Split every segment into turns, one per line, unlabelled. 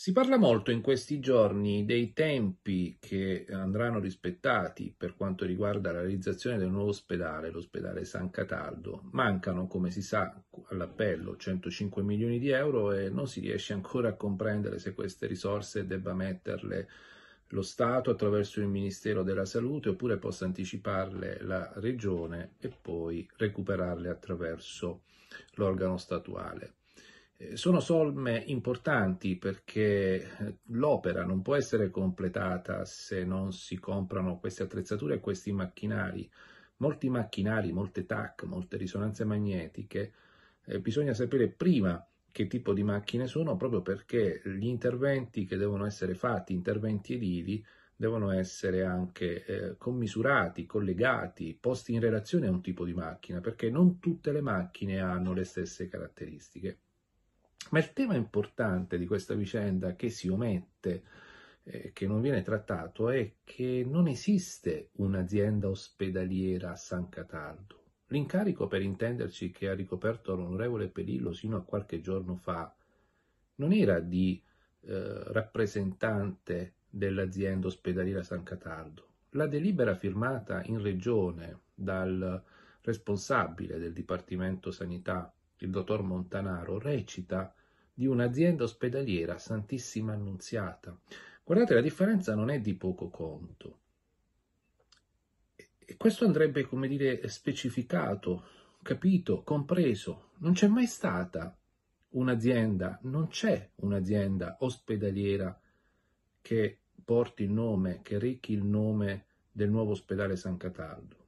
Si parla molto in questi giorni dei tempi che andranno rispettati per quanto riguarda la realizzazione del nuovo ospedale, l'ospedale San Cataldo. Mancano, come si sa, all'appello 105 milioni di euro e non si riesce ancora a comprendere se queste risorse debba metterle lo Stato attraverso il Ministero della Salute oppure possa anticiparle la Regione e poi recuperarle attraverso l'organo statuale. Eh, sono somme importanti perché eh, l'opera non può essere completata se non si comprano queste attrezzature e questi macchinari. Molti macchinari, molte TAC, molte risonanze magnetiche, eh, bisogna sapere prima che tipo di macchine sono proprio perché gli interventi che devono essere fatti, interventi edili, devono essere anche eh, commisurati, collegati, posti in relazione a un tipo di macchina, perché non tutte le macchine hanno le stesse caratteristiche. Ma il tema importante di questa vicenda che si omette, eh, che non viene trattato, è che non esiste un'azienda ospedaliera a San Cataldo. L'incarico, per intenderci, che ha ricoperto l'onorevole Pelillo sino a qualche giorno fa, non era di eh, rappresentante dell'azienda ospedaliera San Cataldo. La delibera firmata in regione dal responsabile del Dipartimento Sanità il dottor Montanaro recita di un'azienda ospedaliera Santissima Annunziata. Guardate, la differenza non è di poco conto. E questo andrebbe, come dire, specificato, capito, compreso. Non c'è mai stata un'azienda, non c'è un'azienda ospedaliera che porti il nome, che ricchi il nome del nuovo ospedale San Cataldo.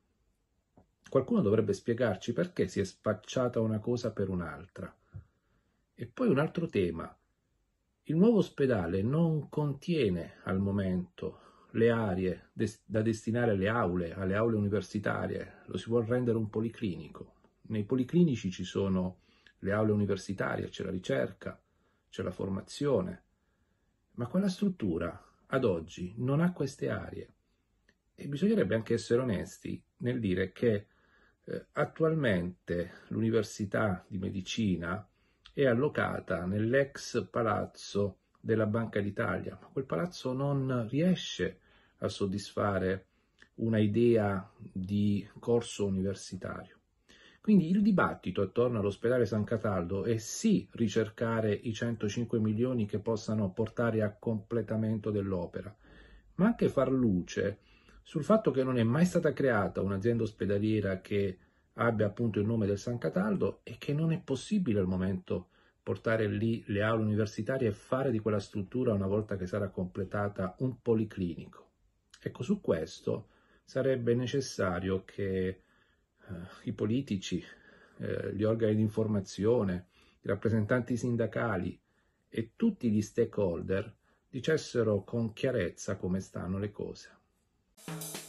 Qualcuno dovrebbe spiegarci perché si è spacciata una cosa per un'altra. E poi un altro tema. Il nuovo ospedale non contiene al momento le aree des- da destinare alle aule, alle aule universitarie, lo si vuole rendere un policlinico. Nei policlinici ci sono le aule universitarie, c'è la ricerca, c'è la formazione, ma quella struttura ad oggi non ha queste aree. E bisognerebbe anche essere onesti nel dire che eh, attualmente l'Università di Medicina è allocata nell'ex palazzo della Banca d'Italia, ma quel palazzo non riesce a soddisfare una idea di corso universitario. Quindi il dibattito attorno all'ospedale San Cataldo è sì ricercare i 105 milioni che possano portare a completamento dell'opera, ma anche far luce sul fatto che non è mai stata creata un'azienda ospedaliera che abbia appunto il nome del San Cataldo e che non è possibile al momento portare lì le aule universitarie e fare di quella struttura una volta che sarà completata un policlinico. Ecco, su questo sarebbe necessario che eh, i politici, eh, gli organi di informazione, i rappresentanti sindacali e tutti gli stakeholder dicessero con chiarezza come stanno le cose. Thank you.